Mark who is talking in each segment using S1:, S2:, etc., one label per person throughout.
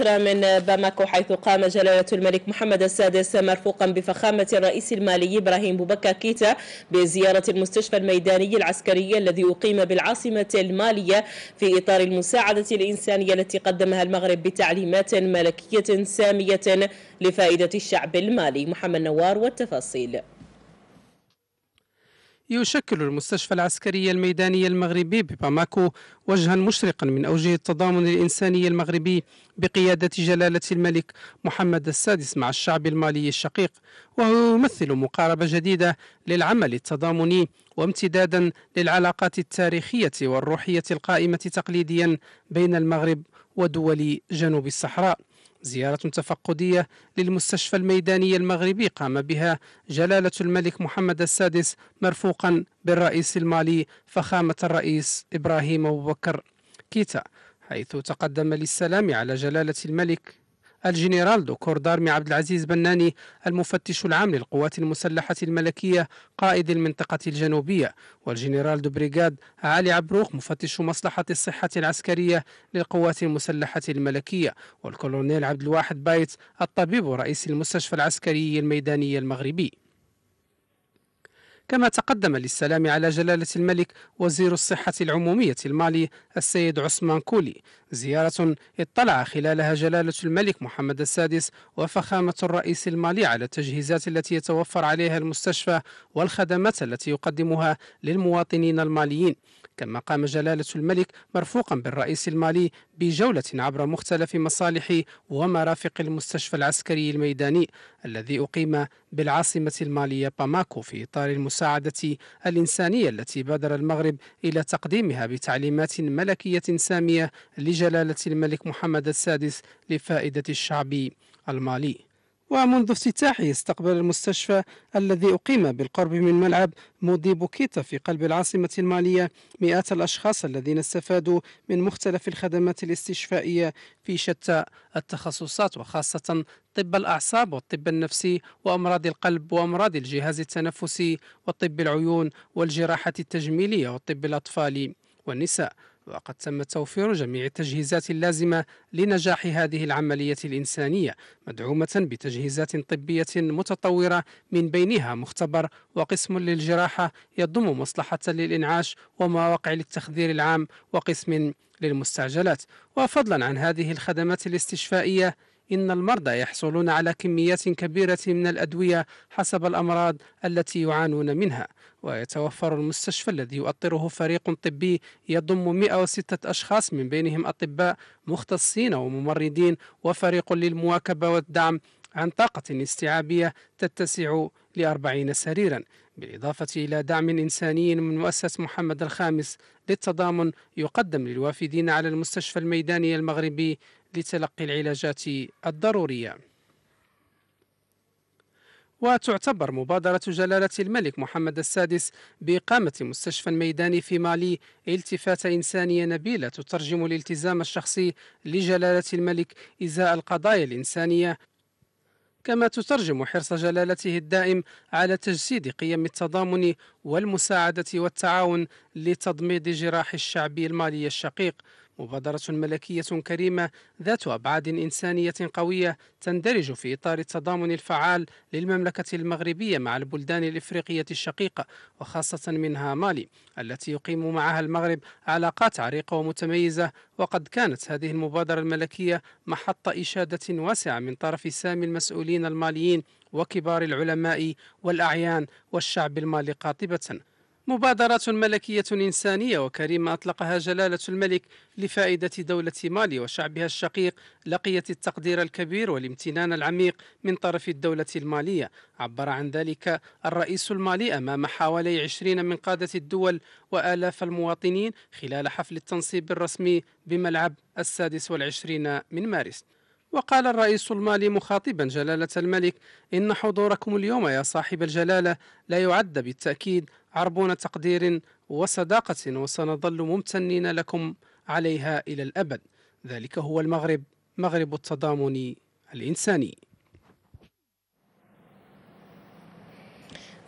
S1: القطر من باماكو حيث قام جلالة الملك محمد السادس مرفوقا بفخامة الرئيس المالي إبراهيم بوبكا كيتا بزيارة المستشفى الميداني العسكري الذي أقيم بالعاصمة المالية في إطار المساعدة الإنسانية التي قدمها المغرب بتعليمات ملكية سامية لفائدة الشعب المالي محمد نوار والتفاصيل
S2: يشكل المستشفى العسكري الميداني المغربي بباماكو وجها مشرقا من أوجه التضامن الإنساني المغربي بقيادة جلالة الملك محمد السادس مع الشعب المالي الشقيق وهو يمثل مقاربة جديدة للعمل التضامني وامتدادا للعلاقات التاريخية والروحية القائمة تقليديا بين المغرب ودول جنوب الصحراء زيارة تفقدية للمستشفى الميداني المغربي قام بها جلالة الملك محمد السادس مرفوقا بالرئيس المالي فخامة الرئيس إبراهيم أبو بكر كيتا حيث تقدم للسلام على جلالة الملك الجنرال دكور دارمي عبد العزيز بناني المفتش العام للقوات المسلحة الملكية قائد المنطقة الجنوبية والجنرال دو بريغاد علي عبروخ مفتش مصلحة الصحة العسكرية للقوات المسلحة الملكية والكولونيل عبد الواحد بايت الطبيب ورئيس المستشفى العسكري الميداني المغربي كما تقدم للسلام على جلالة الملك وزير الصحة العمومية المالي السيد عثمان كولي زيارة اطلع خلالها جلالة الملك محمد السادس وفخامة الرئيس المالي على التجهيزات التي يتوفر عليها المستشفى والخدمات التي يقدمها للمواطنين الماليين كما قام جلالة الملك مرفوقا بالرئيس المالي بجولة عبر مختلف مصالح ومرافق المستشفى العسكري الميداني الذي أقيم بالعاصمة المالية باماكو في إطار المساعدة الإنسانية التي بادر المغرب إلى تقديمها بتعليمات ملكية سامية لجلالة الملك محمد السادس لفائدة الشعب المالي ومنذ افتتاحه استقبل المستشفى الذي أقيم بالقرب من ملعب مودي بوكيتا في قلب العاصمة المالية مئات الأشخاص الذين استفادوا من مختلف الخدمات الاستشفائية في شتى التخصصات وخاصة طب الأعصاب والطب النفسي وأمراض القلب وأمراض الجهاز التنفسي وطب العيون والجراحة التجميلية وطب الأطفال والنساء وقد تم توفير جميع التجهيزات اللازمة لنجاح هذه العملية الإنسانية مدعومة بتجهيزات طبية متطورة من بينها مختبر وقسم للجراحة يضم مصلحة للإنعاش ومواقع للتخدير العام وقسم للمستعجلات وفضلا عن هذه الخدمات الاستشفائية إن المرضى يحصلون على كميات كبيرة من الأدوية حسب الأمراض التي يعانون منها ويتوفر المستشفى الذي يؤطره فريق طبي يضم 106 أشخاص من بينهم أطباء مختصين وممرضين وفريق للمواكبة والدعم عن طاقة استيعابية تتسع لأربعين سريرا بالإضافة إلى دعم إنساني من مؤسسة محمد الخامس للتضامن يقدم للوافدين على المستشفى الميداني المغربي لتلقي العلاجات الضرورية وتعتبر مبادرة جلالة الملك محمد السادس بإقامة مستشفى ميداني في مالي التفاتة إنسانية نبيلة تترجم الالتزام الشخصي لجلالة الملك إزاء القضايا الإنسانية كما تترجم حرص جلالته الدائم على تجسيد قيم التضامن والمساعدة والتعاون لتضميد جراح الشعب المالي الشقيق مبادرة ملكية كريمة ذات أبعاد إنسانية قوية تندرج في إطار التضامن الفعال للمملكة المغربية مع البلدان الإفريقية الشقيقة وخاصة منها مالي التي يقيم معها المغرب علاقات عريقة ومتميزة وقد كانت هذه المبادرة الملكية محط إشادة واسعة من طرف سامي المسؤولين الماليين وكبار العلماء والأعيان والشعب المالي قاطبة مبادرة ملكية إنسانية وكريمة أطلقها جلالة الملك لفائدة دولة مالي وشعبها الشقيق لقيت التقدير الكبير والامتنان العميق من طرف الدولة المالية عبر عن ذلك الرئيس المالي أمام حوالي 20 من قادة الدول وآلاف المواطنين خلال حفل التنصيب الرسمي بملعب السادس والعشرين من مارس وقال الرئيس المالي مخاطبا جلالة الملك إن حضوركم اليوم يا صاحب الجلالة لا يعد بالتأكيد عربون تقدير وصداقة وسنظل ممتنين لكم عليها إلى الأبد ذلك هو المغرب مغرب التضامن الإنساني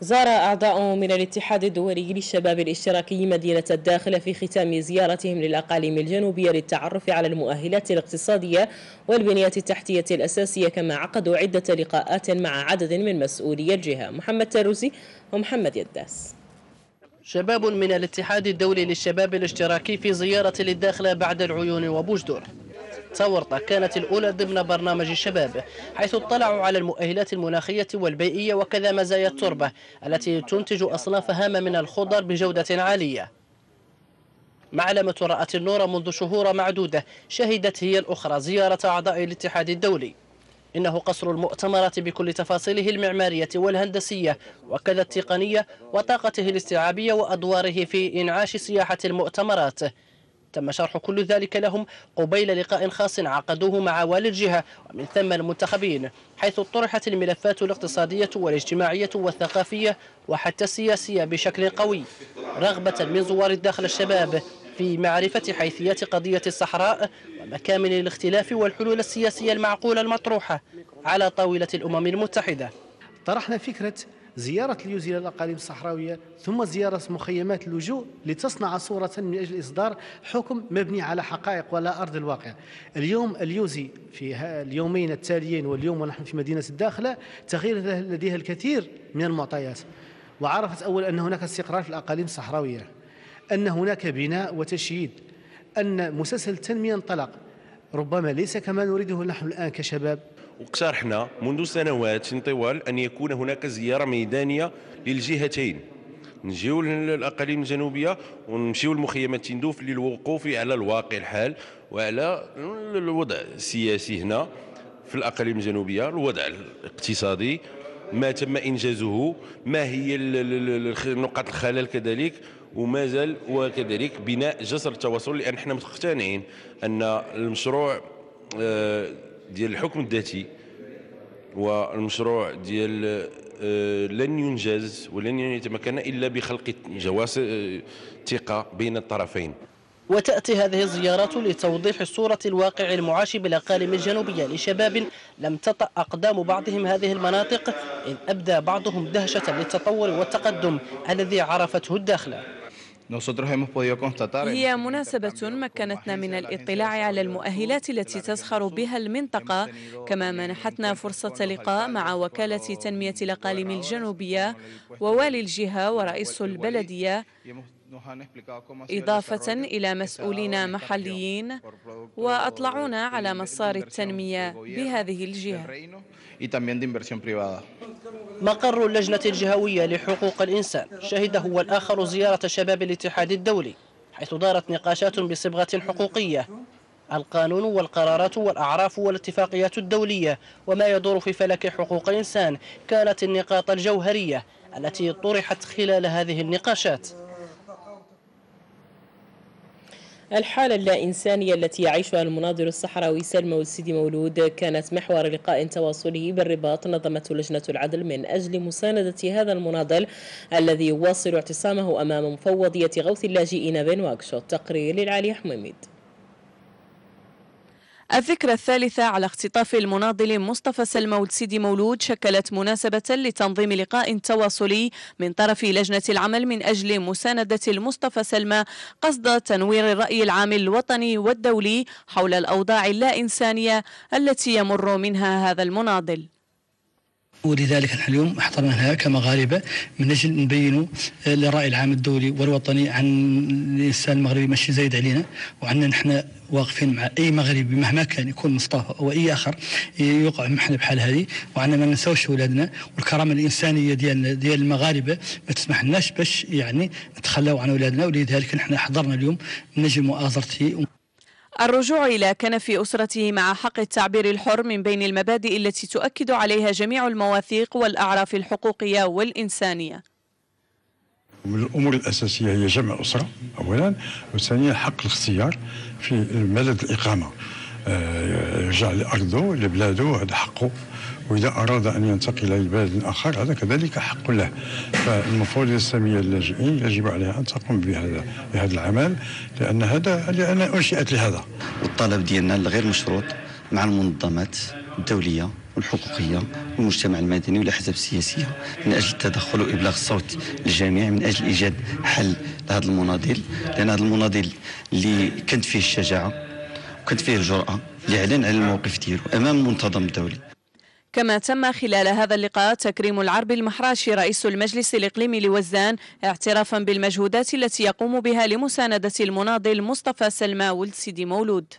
S1: زار أعضاء من الاتحاد الدولي للشباب الاشتراكي مدينة الداخل في ختام زيارتهم للأقاليم الجنوبية للتعرف على المؤهلات الاقتصادية والبنية التحتية الأساسية كما عقدوا عدة لقاءات مع عدد من مسؤولي الجهة محمد تاروسي ومحمد يداس شباب من الاتحاد الدولي للشباب
S3: الاشتراكي في زيارة للداخلة بعد العيون وبوجدور تورطة كانت الأولى ضمن برنامج الشباب حيث اطلعوا على المؤهلات المناخية والبيئية وكذا مزايا التربة التي تنتج أصناف هامة من الخضر بجودة عالية معلمة رأت النور منذ شهور معدودة شهدت هي الأخرى زيارة أعضاء الاتحاد الدولي إنه قصر المؤتمرات بكل تفاصيله المعمارية والهندسية وكذا التقنية وطاقته الاستيعابية وأدواره في إنعاش سياحة المؤتمرات تم شرح كل ذلك لهم قبيل لقاء خاص عقدوه مع والي الجهة ومن ثم المنتخبين حيث طرحت الملفات الاقتصادية والاجتماعية والثقافية وحتى السياسية بشكل قوي رغبة من زوار الداخل الشباب في معرفة حيثية قضية الصحراء ومكامن الاختلاف والحلول السياسية المعقولة المطروحة على طاولة الأمم المتحدة طرحنا فكرة زيارة اليوزي للأقاليم الصحراوية ثم زيارة مخيمات اللجوء لتصنع صورة من أجل إصدار حكم مبني على حقائق ولا أرض الواقع اليوم اليوزي في اليومين التاليين واليوم ونحن في مدينة الداخلة تغير لديها الكثير من المعطيات وعرفت أول أن هناك استقرار في الأقاليم الصحراوية أن هناك بناء وتشييد أن مسلسل التنمية انطلق ربما ليس كما نريده نحن الآن كشباب
S4: واقترحنا منذ سنوات طوال أن يكون هناك زيارة ميدانية للجهتين نجيو للاقاليم الجنوبيه ونمشيو لمخيمات تندوف للوقوف على الواقع الحال وعلى الوضع السياسي هنا في الاقاليم الجنوبيه الوضع الاقتصادي ما تم انجازه ما هي نقاط الخلل كذلك وما زال وكذلك بناء جسر التواصل لان احنا مقتنعين ان المشروع آه، ديال الحكم الذاتي والمشروع ديال آه، لن ينجز ولن يتمكن الا بخلق جواس آه، ثقه بين الطرفين
S3: وتأتي هذه الزيارات لتوضيح صورة الواقع المعاش بالأقاليم الجنوبية لشباب لم تطأ أقدام بعضهم هذه المناطق إذ أبدى بعضهم دهشة للتطور والتقدم الذي عرفته الداخلة
S5: هي مناسبة مكنتنا من الاطلاع على المؤهلات التي تزخر بها المنطقة كما منحتنا فرصة لقاء مع وكالة تنمية الأقاليم الجنوبية ووالي الجهة ورئيس البلدية
S4: إضافة
S5: إلى مسؤولين محليين وأطلعونا على مسار التنمية
S3: بهذه الجهة مقر اللجنة الجهوية لحقوق الإنسان شهد هو الآخر زيارة شباب الاتحاد الدولي حيث دارت نقاشات بصبغة حقوقية القانون والقرارات والأعراف والاتفاقيات الدولية وما يدور في فلك حقوق الإنسان كانت النقاط الجوهرية
S1: التي طرحت خلال هذه النقاشات الحالة اللا إنسانية التي يعيشها المناضل الصحراوي سلمى والسيدي مولود كانت محور لقاء تواصلي بالرباط نظمته لجنة العدل من أجل مساندة هذا المناضل الذي يواصل اعتصامه أمام مفوضية غوث اللاجئين بين تقرير للعلي حميد الذكرى الثالثة
S5: على اختطاف المناضل مصطفى سلمود سيدي مولود شكلت مناسبة لتنظيم لقاء تواصلي من طرف لجنة العمل من أجل مساندة المصطفى سلمى قصد تنوير الرأي العام الوطني والدولي حول الأوضاع اللا إنسانية التي يمر منها هذا المناضل
S3: ولذلك نحن اليوم احضرناها كمغاربه من اجل نبين آه، للراي العام الدولي والوطني عن الانسان المغربي ماشي زايد علينا وعندنا نحن واقفين مع اي مغربي مهما كان يكون مصطفى او اي اخر يوقع محنه بحال هذه وعندنا ما ننساوش اولادنا والكرامه الانسانيه ديالنا ديال المغاربه ما تسمح لناش باش يعني نتخلاو عن اولادنا ولذلك نحن حضرنا اليوم من اجل مؤازرته
S5: الرجوع إلى كنف أسرته مع حق التعبير الحر من بين المبادئ التي تؤكد عليها جميع المواثيق والأعراف الحقوقية والإنسانية من الامور الاساسيه هي جمع اسره اولا وثانيا حق الاختيار في بلد الاقامه آه، يرجع لارضه لبلاده هذا حقه وإذا أراد أن ينتقل إلى بلد آخر هذا كذلك حق له فالمفروض السامية اللاجئين يجب عليها أن تقوم بهذا بهذا العمل لأن هذا لأن أنشئت لهذا والطلب ديالنا الغير مشروط مع المنظمات الدولية والحقوقيه والمجتمع المدني والاحزاب السياسيه من اجل التدخل وابلاغ الصوت للجميع من اجل ايجاد حل لهذا المناضل لان هذا المناضل اللي كانت فيه الشجاعه وكانت فيه الجراه اللي اعلن على الموقف ديالو امام المنتظم الدولي كما تم خلال هذا اللقاء تكريم العرب المحراشي رئيس المجلس الإقليمي لوزان اعترافا بالمجهودات التي يقوم بها لمساندة
S1: المناضل مصطفى سلمى ولد سيدي مولود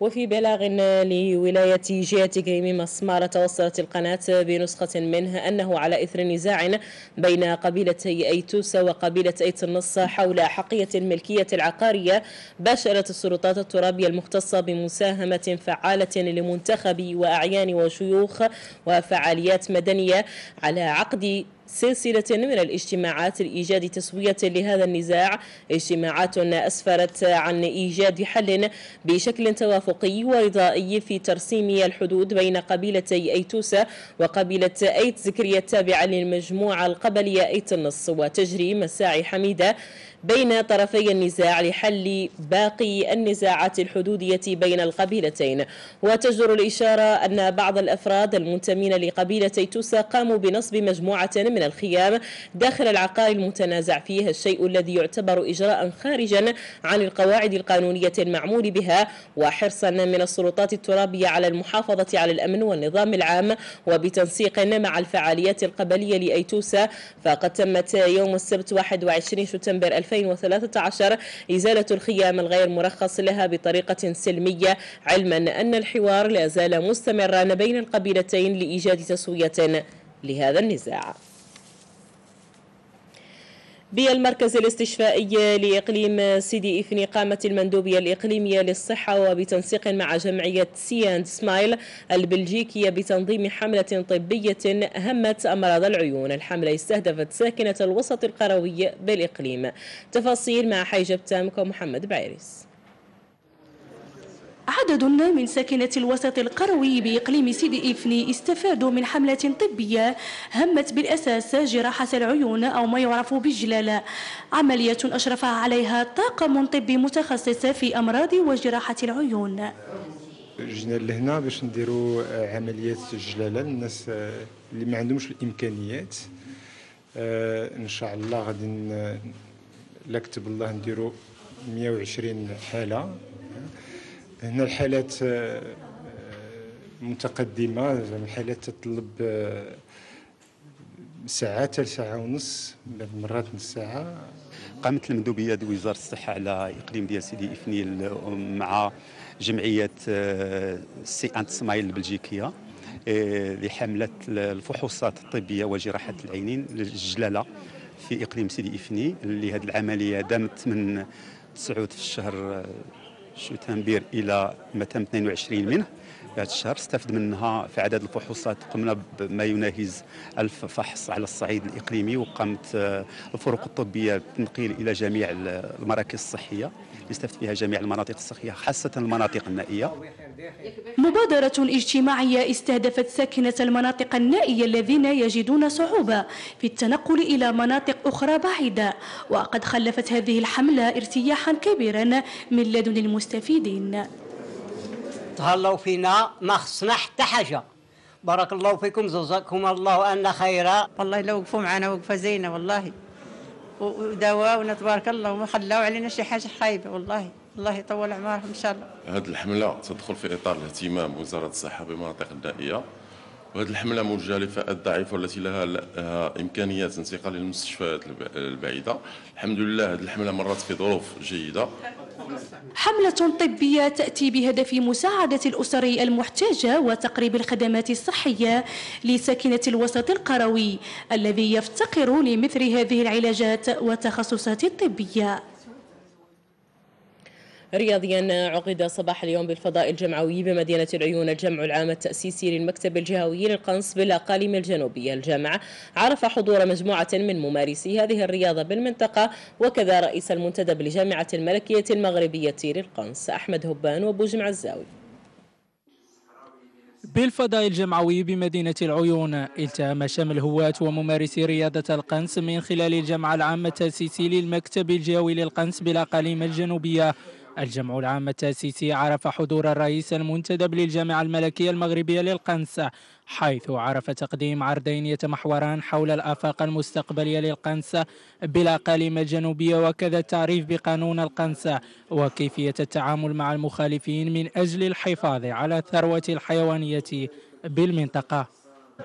S1: وفي بلاغ لولاية جهة كريم مسمارة توصلت القناة بنسخة منه أنه على إثر نزاع بين قبيلتي أيتوس وقبيلة أيت النص حول حقية الملكية العقارية باشرت السلطات الترابية المختصة بمساهمة فعالة لمنتخب وأعيان وشيوخ وفعاليات مدنية على عقد سلسلة من الاجتماعات لإيجاد تسوية لهذا النزاع اجتماعات أسفرت عن إيجاد حل بشكل توافقي ورضائي في ترسيم الحدود بين قبيلتي أيتوسة وقبيلة أيت زكريا التابعة للمجموعة القبلية أيت النص وتجري مساعي حميدة بين طرفي النزاع لحل باقي النزاعات الحدودية بين القبيلتين وتجدر الإشارة أن بعض الأفراد المنتمين لقبيلتي توسا قاموا بنصب مجموعة من الخيام داخل العقار المتنازع فيه الشيء الذي يعتبر إجراء خارجا عن القواعد القانونية المعمول بها وحرصا من السلطات الترابية على المحافظة على الأمن والنظام العام وبتنسيق مع الفعاليات القبلية لأيتوسا فقد تمت يوم السبت 21 شتنبر 2013 إزالة الخيام الغير مرخص لها بطريقة سلمية علما أن الحوار لا زال مستمرا بين القبيلتين لإيجاد تسوية لهذا النزاع بالمركز الاستشفائي لإقليم سيدي إفني قامت المندوبية الإقليمية للصحة وبتنسيق مع جمعية سي أند سمايل البلجيكية بتنظيم حملة طبية همت أمراض العيون الحملة استهدفت ساكنة الوسط القروي بالإقليم تفاصيل مع حيجب تامك ومحمد بعيرس عدد من ساكنة الوسط القروي بإقليم سيدي إفني استفادوا من حملة طبية
S6: همت بالأساس جراحة العيون أو ما يعرف بالجلالة عملية أشرف عليها طاقم طبي متخصص في أمراض وجراحة العيون
S4: جينا لهنا باش نديروا عمليات الجلاله للناس اللي ما عندهمش الامكانيات آه، ان شاء الله غادي لا كتب الله نديروا 120 حاله هنا الحالات آه، متقدمة الحالات تطلب آه، ساعة حتى ساعة ونص مرات نص ساعة
S2: قامت المندوبية ديال وزارة الصحة على إقليم ديال سيدي إفنيل آه، مع جمعية سي أنت سمايل البلجيكية لحملة الفحوصات الطبية وجراحة العينين للجلالة في إقليم سيدي إفني اللي هذه العملية دامت من 9 في الشهر شوتنبير الى ما 22 منه هذا الشهر استفد منها في عدد الفحوصات قمنا بما يناهز ألف فحص على الصعيد الإقليمي وقامت الفرق الطبية بالتنقيل إلى جميع المراكز الصحية يستفد فيها جميع المناطق الصحية خاصة المناطق النائية
S6: مبادرة اجتماعية استهدفت ساكنة المناطق النائية الذين يجدون صعوبة في التنقل إلى مناطق أخرى بعيدة وقد خلفت هذه الحملة ارتياحا كبيرا من لدن المستفيدين
S2: تهلاو فينا ما خصنا حتى حاجة بارك الله فيكم جزاكم الله أن
S5: خيرا والله لو وقفوا معنا وقفة زينة والله ودواء تبارك الله وما خلاو علينا شي حاجه خايبه والله الله يطول اعمارهم ان شاء الله.
S2: هذه الحمله تدخل في
S4: اطار الاهتمام وزاره الصحه بمناطق النائيه وهذه الحمله موجهه للفئات الضعيفه والتي لها, لها امكانيات انتقال للمستشفيات البعيده الحمد لله هذه الحمله
S2: مرت في ظروف جيده
S6: حملة طبية تأتي بهدف مساعدة الأسر المحتاجة وتقريب الخدمات الصحية لساكنة الوسط القروي الذي يفتقر لمثل هذه العلاجات والتخصصات الطبية
S1: رياضيا عقد صباح اليوم بالفضاء الجمعوي بمدينة العيون الجمع العام التأسيسي للمكتب الجهوي للقنص بالأقاليم الجنوبية الجامعة عرف حضور مجموعة من ممارسي هذه الرياضة بالمنطقة وكذا رئيس المنتدب لجامعة الملكية المغربية للقنص أحمد هبان جمع الزاوي
S4: بالفضاء الجمعوي بمدينة العيون التهم شمل هواة وممارسي رياضة القنص من خلال الجمع العام التأسيسي للمكتب الجوي للقنص بالأقاليم الجنوبية الجمع العام التأسيسي عرف حضور الرئيس المنتدب للجامعة الملكية المغربية للقنص حيث عرف تقديم عرضين يتمحوران حول الآفاق المستقبلية للقنص بالأقاليم الجنوبية وكذا التعريف بقانون القنص وكيفية التعامل مع المخالفين من أجل الحفاظ على الثروة الحيوانية بالمنطقة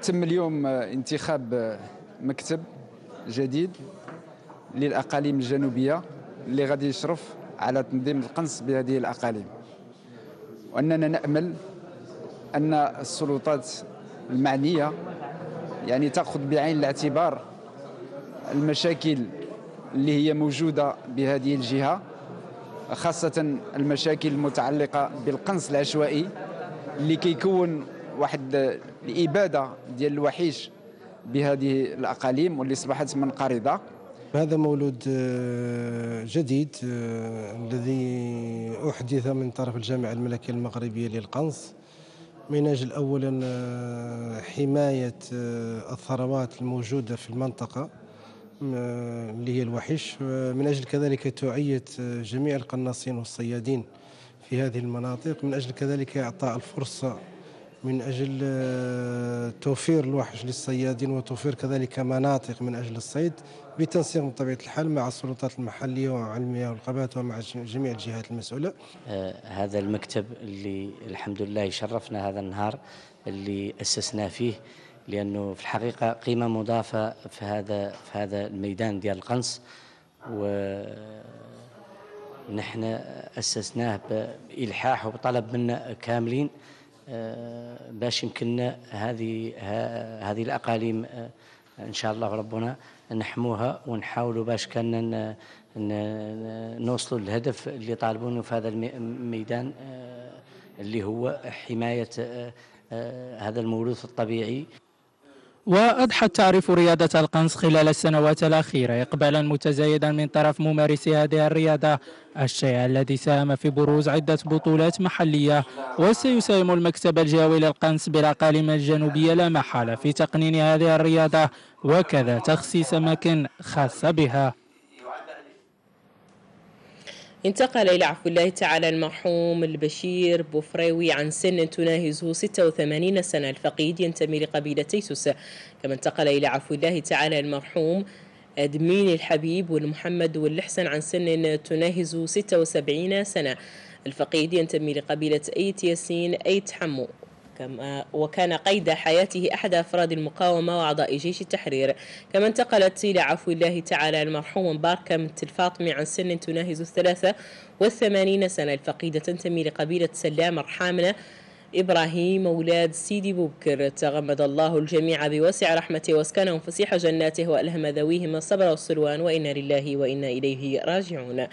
S2: تم اليوم انتخاب مكتب جديد للأقاليم الجنوبية اللي غادي يشرف على تنظيم القنص بهذه الأقاليم وأننا نأمل أن السلطات المعنية يعني تأخذ بعين الاعتبار المشاكل اللي هي موجودة بهذه الجهة خاصة المشاكل المتعلقة بالقنص العشوائي اللي كيكون واحد الإبادة ديال الوحيش بهذه الأقاليم واللي أصبحت منقرضة هذا مولود آه، جديد آه، الذي أحدث من طرف الجامعة الملكية المغربية للقنص من أجل أولا آه، حماية الثروات الموجودة في المنطقة اللي هي الوحش من أجل كذلك توعية جميع القناصين والصيادين في هذه المناطق من أجل كذلك إعطاء الفرصة من أجل آه، توفير الوحش للصيادين وتوفير كذلك مناطق من أجل الصيد بتنسيق بطبيعة الحال مع السلطات المحلية ومع المياه والقبات ومع جميع الجهات المسؤولة
S6: آه هذا المكتب اللي الحمد لله يشرفنا هذا النهار اللي أسسنا فيه لأنه في الحقيقة قيمة مضافة في هذا في هذا الميدان ديال القنص ونحن أسسناه بإلحاح وبطلب منا كاملين آه، باش يمكننا هذه هذه الاقاليم آه، ان شاء الله ربنا نحموها ونحاولوا باش كان نوصلوا للهدف اللي طالبونه في هذا الميدان آه، اللي هو حمايه هذا الموروث الطبيعي
S2: وأضحى
S4: تعرف رياضة القنص خلال السنوات الأخيرة إقبالا متزايدا من طرف ممارسي هذه الرياضة الشيء الذي ساهم في بروز عدة بطولات محلية وسيساهم المكتب الجوي للقنص بالأقاليم الجنوبية لا محالة في تقنين هذه الرياضة وكذا تخصيص أماكن خاصة بها
S1: انتقل إلى عفو الله تعالى المرحوم البشير بوفريوي عن سن تناهزه 86 سنة الفقيد ينتمي لقبيلة تيسوس كما انتقل إلى عفو الله تعالى المرحوم أدمين الحبيب والمحمد والحسن عن سن تناهز 76 سنة الفقيد ينتمي لقبيلة أيت ياسين أيت حمو كما آه، وكان قيد حياته أحد أفراد المقاومة وأعضاء جيش التحرير كما انتقلت إلى عفو الله تعالى المرحوم مباركة بنت الفاطمي عن سن تناهز الثلاثة والثمانين سنة الفقيدة تنتمي لقبيلة سلام ارحامنا إبراهيم أولاد سيدي بوبكر تغمد الله الجميع بوسع رحمته واسكنهم فسيح جناته وألهم ذويهم الصبر والسلوان وإنا لله وإنا إليه راجعون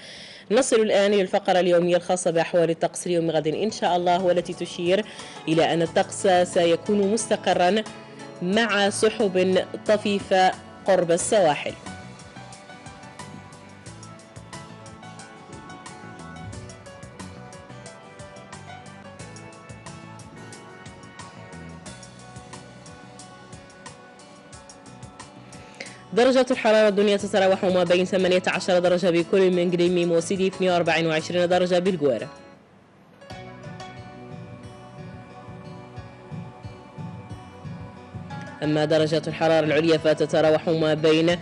S1: نصل الآن إلى الفقرة اليومية الخاصة بأحوال الطقس ليوم غد إن شاء الله والتي تشير إلى أن الطقس سيكون مستقرا مع سحب طفيفة قرب السواحل درجة الحرارة الدنيا تتراوح ما بين 18 درجة بكل من جريميم وسيدي 22 درجة بالجوارة أما درجة الحرارة العليا فتتراوح ما بين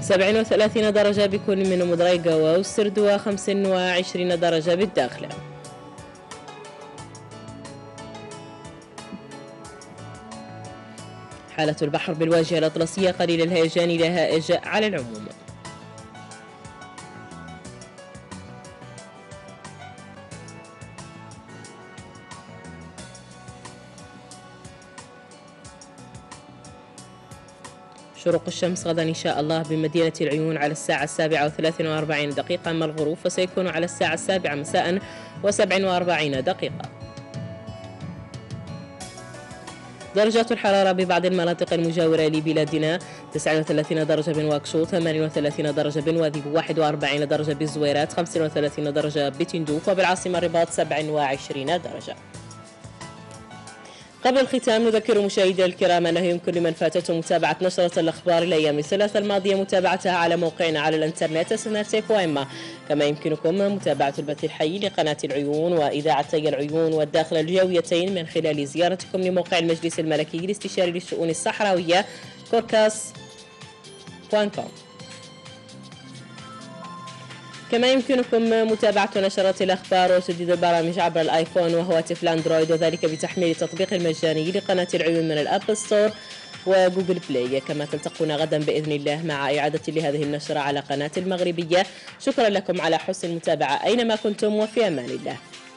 S1: 37 درجة بكل من مدريقة وأوسرد و 25 درجة بالداخلة حالة البحر بالواجهة الأطلسية قليل الهيجان هائج على العموم شروق الشمس غدا إن شاء الله بمدينة العيون على الساعة السابعة وثلاثين وأربعين دقيقة أما الغروب فسيكون على الساعة السابعة مساء وسبع وأربعين دقيقة درجة الحرارة ببعض المناطق المجاورة لبلادنا 39 درجة بنواكشو 38 درجة بنواذيب 41 درجة بالزويرات 35 درجة بتندوف وبالعاصمة الرباط 27 درجة قبل الختام نذكر مشاهدينا الكرام انه يمكن لمن فاتته متابعه نشره الاخبار الايام الثلاثه الماضيه متابعتها على موقعنا على الانترنت سناتيك واما كما يمكنكم متابعه البث الحي لقناه العيون واذاعتي العيون والداخل الجويتين من خلال زيارتكم لموقع المجلس الملكي الاستشاري للشؤون الصحراويه كوركاس كوم كما يمكنكم متابعة نشرة الأخبار وتجديد البرامج عبر الآيفون وهواتف الأندرويد وذلك بتحميل التطبيق المجاني لقناة العيون من الأب ستور وجوجل بلاي كما تلتقون غدا بإذن الله مع إعادة لهذه النشرة على قناة المغربية شكرا لكم على حسن المتابعة أينما كنتم وفي أمان الله